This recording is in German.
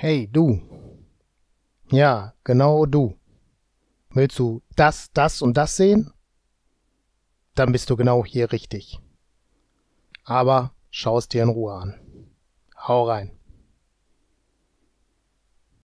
Hey, du. Ja, genau du. Willst du das, das und das sehen? Dann bist du genau hier richtig. Aber schau es dir in Ruhe an. Hau rein.